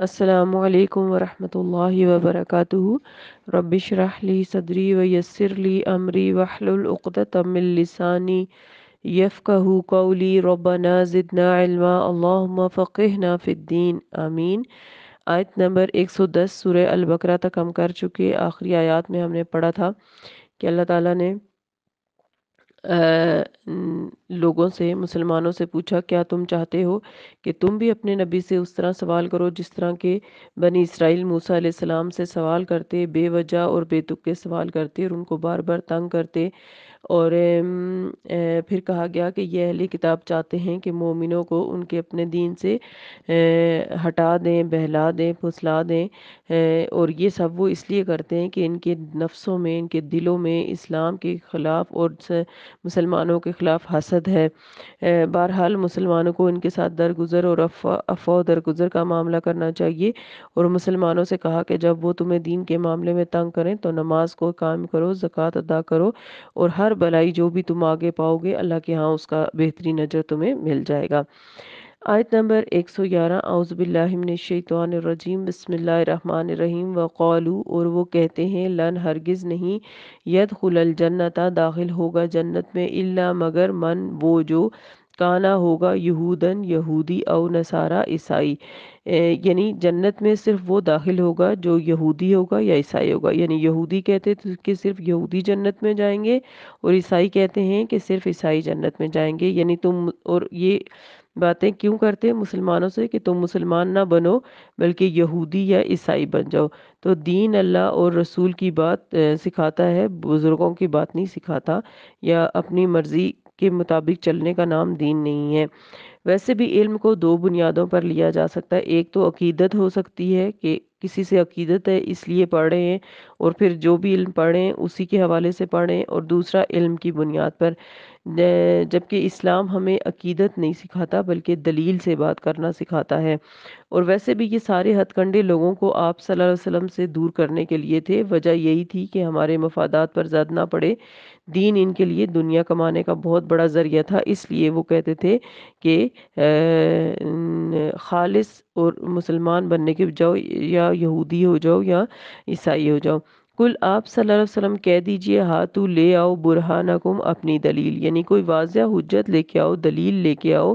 असलकम वालेकुम वरहमतुल्लाहि रबिश राहली सदरी व यसरली अमरी वाहलतमिलसानी यफ़ कौली रब्बना ज़िदना इल्मा फ़िद्दीन आमीन आयत नंबर 110 सौ दस बकरा तक हम कर चुके आखिरी आयात में हमने पढ़ा था कि अल्लाह ताला ने लोगों से मुसलमानों से पूछा क्या तुम चाहते हो कि तुम भी अपने नबी से उस तरह सवाल करो जिस तरह के बनी इसराइल मूसा सलाम से सवाल करते बेवजह और बेतुके सवाल करते और उनको बार बार तंग करते और फिर कहा गया कि ये अहली किताब चाहते हैं कि मोमिनों को उनके अपने दीन से हटा दें बहला दें फुसला दें और ये सब वो इसलिए करते हैं कि इनके नफ्सों में इनके दिलों में इस्लाम के ख़िलाफ़ और मुसलमानों के ख़िलाफ़ हसद है बहरहाल मुसलमानों को इनके साथ दरगुजर और अफवाह दरगुजर का मामला करना चाहिए और मुसलमानों से कहा कि जब वो तुम्हें दीन के मामले में तंग करें तो नमाज को कायम करो जक़ात अदा करो और हर भलाई जो भी तुम आगे पाओगे अल्लाह के यहाँ उसका बेहतरीन नजर तुम्हें मिल जाएगा आयत नंबर एक सौ ग्यारह आउज़बिल्लिमिनशैतवानरजीम बसमीम वक़ालू और वो कहते हैं लन हरगिज़ नहीं यद जन्नता दाखिल होगा जन्नत में इल्ला मगर मन वो जो काना होगा यहूदन यहूदी और नसारा ईसाई यानी जन्नत में सिर्फ वो दाखिल होगा जो यहूदी होगा या ईसाई होगा यानी यहूदी कहते हैं तो कि सिर्फ यहूदी जन्नत में जाएंगे और ईसाई कहते हैं कि सिर्फ ईसाई जन्नत में जाएंगे यानी तुम और ये बातें क्यों करते हैं मुसलमानों से कि तुम मुसलमान ना बनो बल्कि यहूदी या ईसाई बन जाओ तो दीन अल्लाह और रसूल की बात सिखाता है बुज़ुर्गों की बात नहीं सिखाता या अपनी मर्ज़ी के मुताबिक चलने का नाम दीन नहीं है वैसे भी इल्म को दो बुनियादों पर लिया जा सकता है एक तो अकीदत हो सकती है कि किसी से अकीदत है इसलिए पढ़े हैं और फिर जो भी इल्म पढ़ें उसी के हवाले से पढ़ें और दूसरा इल्म की बुनियाद पर जबकि इस्लाम हमें अकीदत नहीं सिखाता बल्कि दलील से बात करना सिखाता है और वैसे भी ये सारे हथकंडे लोगों को आप सल्लल्लाहु अलैहि वसल्लम से दूर करने के लिए थे वजह यही थी कि हमारे मफादात पर जद ना पड़े दीन इनके लिए दुनिया कमाने का बहुत बड़ा ज़रिया था इसलिए वो कहते थे कि खालिस और मुसलमान बनने के जाओ या यहूदी हो जाओ या ईसाई हो जाओ कुल आप वसल्लम कह दीजिए तू ले आओ कुम अपनी दलील यानी कोई वाजह हजत लेके आओ दलील लेके आओ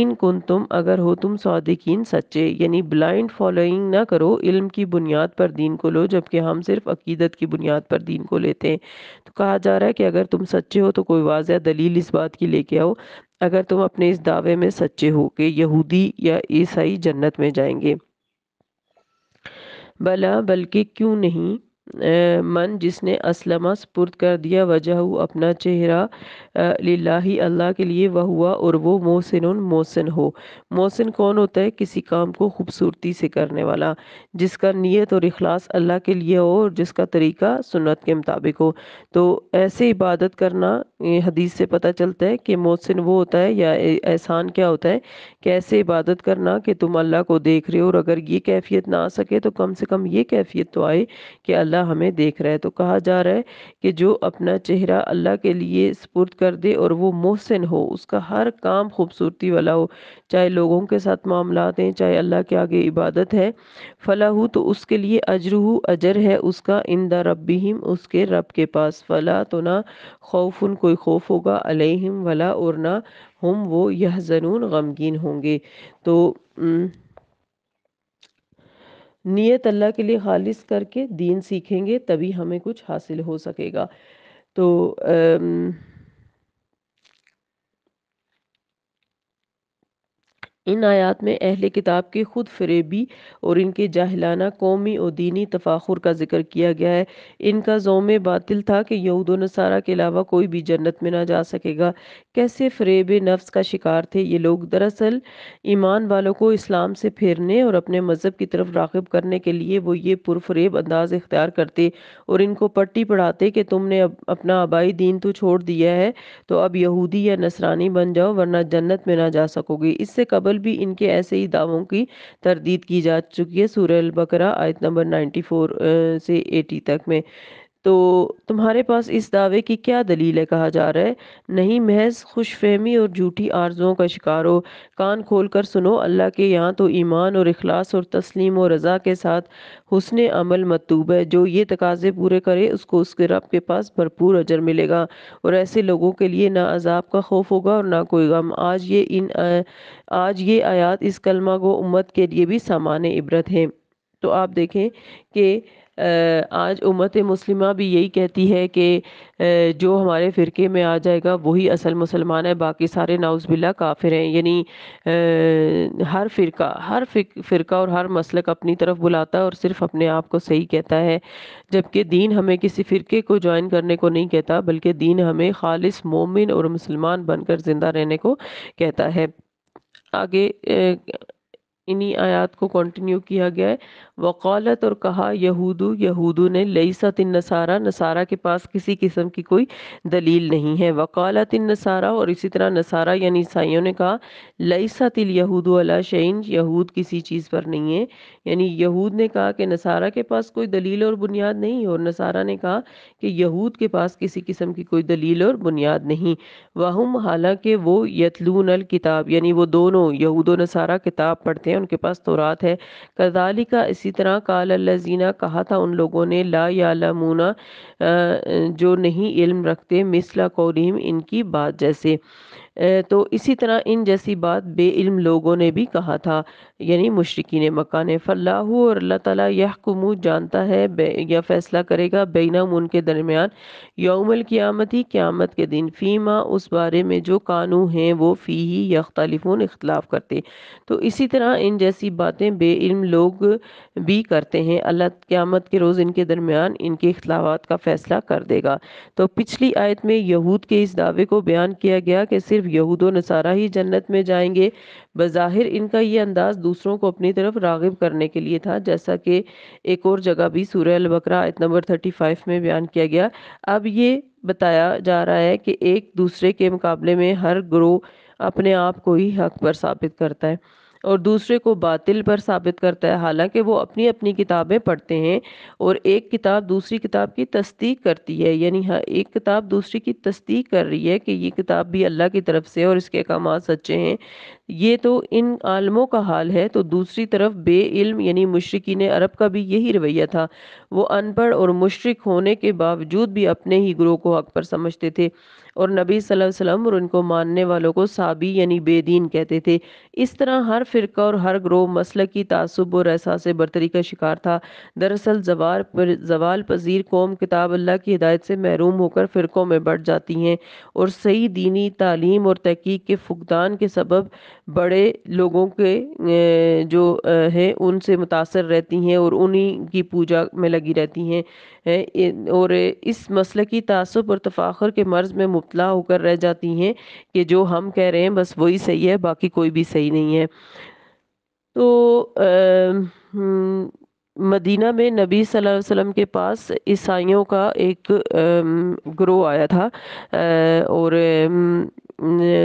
इन कुन तुम अगर हो तुम सौदिकीन सच्चे यानी ब्लाइंड फॉलोइंग ना करो इल्म की बुनियाद पर दीन को लो जबकि हम सिर्फ अकीदत की बुनियाद पर दीन को लेते हैं तो कहा जा रहा है कि अगर तुम सच्चे हो तो कोई वाज दलील इस बात की लेके आओ अगर तुम अपने इस दावे में सच्चे हो कि यहूदी या ईसाई जन्नत में जाएंगे भला बल्कि क्यों नहीं मन जिसने असलमा सपुर्द कर दिया वजह अपना चेहरा लाही अल्लाह के लिए वह हुआ और वो मोहसिन मोहसिन हो मोहसिन कौन होता है किसी काम को खूबसूरती से करने वाला जिसका नीयत और अखलास अल्लाह के लिए हो और जिसका तरीका सुन्नत के मुताबिक हो तो ऐसे इबादत करना हदीस से पता चलता है कि मोहसिन वो होता है या एहसान क्या होता है कि ऐसे इबादत करना कि तुम अल्लाह को देख रहे हो और अगर ये कैफियत ना आ सके तो कम से कम ये कैफियत तो आए कि अल्लाह अल्लाह हमें देख रहा है तो कहा जा रहा है कि जो अपना चेहरा अल्लाह के लिए सपुर्द कर दे और वो मोहसिन हो उसका हर काम खूबसूरती वाला हो चाहे लोगों के साथ मामला हैं चाहे अल्लाह के आगे इबादत है फ़ला हो तो उसके लिए अजरू अजर है उसका इंदा रबीम उसके रब के पास फला तो ना खौफ कोई खौफ होगा अलहिम वला और ना हम वो यह ज़नून गमगीन होंगे तो नियत अल्लाह के लिए खालिस करके दीन सीखेंगे तभी हमें कुछ हासिल हो सकेगा तो इन आयात में अहल किताब की खुद फरेबी और इनके जाहलाना कौमी और दीनी तफाखुर का जिक्र किया गया है इनका जोम बातिल था कि यहूद नसारा के अलावा कोई भी जन्नत में ना जा सकेगा कैसे फरेब नफ्स का शिकार थे ये लोग दरअसल ईमान वालों को इस्लाम से फेरने और अपने मज़हब की तरफ रागब करने के लिए वो ये पुरफरेब अंदाज इख्तियार करते और इनको पट्टी पढ़ाते कि तुमने अब अपना आबाई दीन तो छोड़ दिया है तो अब यहूदी या नसरानी बन जाओ वरना जन्नत में ना जा सकोगे इससे कबल कबल भी इनके ऐसे ही दावों की तरदीद की जा चुकी है सूर्य बकरा आयत नंबर 94 से 80 तक में तो तुम्हारे पास इस दावे की क्या दलील है कहा जा रहा है नहीं महज खुश फहमी और झूठी आर्जुओं का शिकार हो कान खोल कर सुनो अल्लाह के यहाँ तो ईमान और अखलास और तस्लीम और रज़ा के साथ हुसन अमल मतूब है जो ये तकाजे पूरे करे उसको उसके रब के पास भरपूर अजर मिलेगा और ऐसे लोगों के लिए ना अजाब का खौफ होगा और ना कोई गम आज ये इन आज ये आयात इस कलमा को उम्मत के लिए भी सामान इबरत है तो आप देखें कि आज उम्मत मुस्लिमा भी यही कहती है कि जो हमारे फ़िरके में आ जाएगा वही असल मुसलमान है बाकी सारे नाउज़बिल्ला काफिर हैं यानी हर फ़िरका हर फ़िरका और हर मसलक अपनी तरफ बुलाता है और सिर्फ अपने आप को सही कहता है जबकि दीन हमें किसी फ़िरके को ज्वाइन करने को नहीं कहता बल्कि दीन हमें खालिस मोमिन और मुसलमान बनकर ज़िंदा रहने को कहता है आगे इन्हीं आयात को कंटिन्यू किया गया है वकालत और कहा यहूदू यहूदू ने लईसत इन नसारा नसारा के पास किसी किस्म की कोई दलील नहीं है वकालत इन नसारा और इसी तरह नसारा यानी ईसाइयों ने कहा लईसत इल यहूदू अला शैन यहूद किसी चीज़ पर नहीं है यानी यहूद ने कहा कि नसारा के पास कोई दलील और बुनियाद नहीं और नसारा ने कहा कि यहूद के पास किसी किस्म की कोई दलील और बुनियाद नहीं वाहम हालांकि वो यतलून अल किताब यानी वो दोनों यहूद नसारा किताब पढ़ते हैं उनके पास तो रात है कदाली का इसी तरह काल कहा था उन लोगों ने ला या लमूना जो नहीं इल्म रखते मिसला कौरीम इनकी बात जैसे तो इसी तरह इन जैसी बात इल्म लोगों ने भी कहा था यानी मुशरकिन मक्का ने फ़ल्लाह और अल्लाह ताला यहकुमू जानता है या फ़ैसला करेगा मुन के दरमियान यौमल ही क़्यामत के दिन फ़ीमा उस बारे में जो कानू हैं वो फ़ी ही यख्तलिफोन इख्तलाफ करते तो इसी तरह इन जैसी बातें इल्म लोग भी करते हैं अल्लाह क़्यामत के रोज़ इनके दरमियान इनके अख्तलाफात का फ़ैसला कर देगा तो पिछली आयत में यहूद के इस दावे को बयान किया गया कि सिर्फ सिर्फ यहूद नसारा ही जन्नत में जाएंगे बज़ाहिर इनका ये अंदाज़ दूसरों को अपनी तरफ रागिब करने के लिए था जैसा कि एक और जगह भी सूर्य अलबकरा आयत नंबर थर्टी फाइव में बयान किया गया अब ये बताया जा रहा है कि एक दूसरे के मुकाबले में हर ग्रोह अपने आप को ही हक पर साबित करता है और दूसरे को बातिल पर साबित करता है हालांकि वो अपनी अपनी किताबें पढ़ते हैं और एक किताब दूसरी किताब की तस्दीक करती है यानी हाँ एक किताब दूसरी की तस्दीक कर रही है कि ये किताब भी अल्लाह की तरफ से और इसके अहकाम सच्चे हैं ये तो इन आलमों का हाल है तो दूसरी तरफ बे इल्म यानी मशरकिन अरब का भी यही रवैया था वो अनपढ़ और मुशरक होने के बावजूद भी अपने ही ग्रोह को हक पर समझते थे और नबी वसल्लम और उनको मानने वालों को साबी यानी बेदीन कहते थे इस तरह हर फ़िरका और हर ग्रोह मसल की तसब और एहसास बरतरी का शिकार था दरअसल जवाल पर जवाल पजीर कौम किताब अल्लाह की हिदायत से महरूम होकर फ़िरक़ों में बढ़ जाती हैं और सही दीनी तालीम और तहकीक के फुकदान के सबब बड़े लोगों के जो है उनसे मुतासर रहती हैं और उन्हीं की पूजा में लगी रहती हैं और इस मसल की तसब और तफाखर के मर्ज में मुबला होकर रह जाती हैं कि जो हम कह रहे हैं बस वही सही है बाकी कोई भी सही नहीं है तो आ, मदीना में नबी सल्लल्लाहु अलैहि वसल्लम के पास ईसाइयों का एक ग्रोह आया था और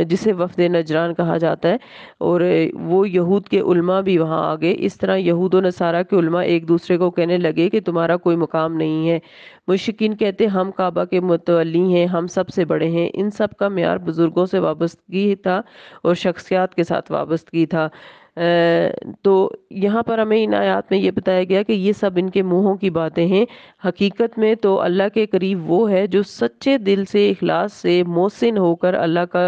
जिसे वफद नजरान कहा जाता है और वो यहूद के उल्मा भी वहाँ आ गए इस तरह यहूद नसारा के उल्मा एक दूसरे को कहने लगे कि तुम्हारा कोई मुकाम नहीं है मुश्किन कहते हम काबा के मुतवली हैं हम सबसे बड़े हैं इन सब का मैार बुज़ुर्गों से वाबस्तगी था और शख्सियात के साथ वाबस्तगी था तो यहाँ पर हमें इन आयात में ये बताया गया कि ये सब इनके मुँहों की बातें हैं हकीकत में तो अल्लाह के करीब वो है जो सच्चे दिल से अखलास से मोहसिन होकर अल्लाह का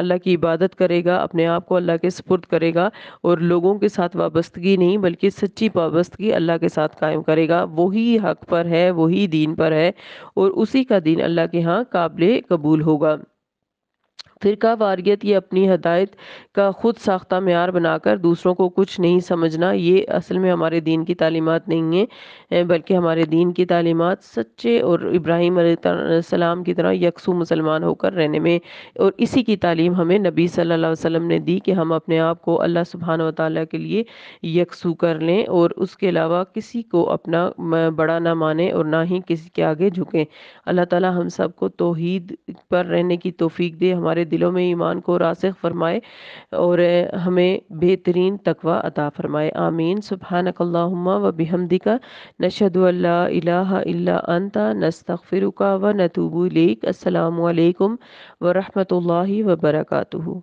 अल्लाह की इबादत करेगा अपने आप को अल्लाह के सपुर्द करेगा और लोगों के साथ वाबस्तगी नहीं बल्कि सच्ची वाबस्तगी अल्लाह के साथ कायम करेगा वही हक पर है वही दीन पर है और उसी का दीन अल्लाह के यहाँ काबिल कबूल होगा फिरका वारियत ये अपनी हदायत का ख़ुद साख्ता मैार बनाकर दूसरों को कुछ नहीं समझना ये असल में हमारे दीन की तालीमत नहीं है बल्कि हमारे दीन की तालीमत सच्चे और इब्राहिम सलाम की तरह यकसू मुसलमान होकर रहने में और इसी की तालीम हमें नबी सल्लल्लाहु अलैहि वसल्लम ने दी कि हम अपने आप को अल्लाह सुबहान व के लिए यकसू कर लें और उसके अलावा किसी को अपना बड़ा ना माने और ना ही किसी के आगे झुकें अल्लाह ताली हम सबको तोहद पर रहने की तोफ़ी दे हमारे हमारे दिलों में ईमान को रासिक फरमाए और हमें बेहतरीन तकवा अता फरमाए आमीन सुबहानकल्लाहुम्मा व बिहमदिका नशहदु अल्ला इलाहा इल्ला अंता नस्तगफिरुका व नतूबु इलैक अस्सलाम वालेकुम व रहमतुल्लाहि व बरकातुहू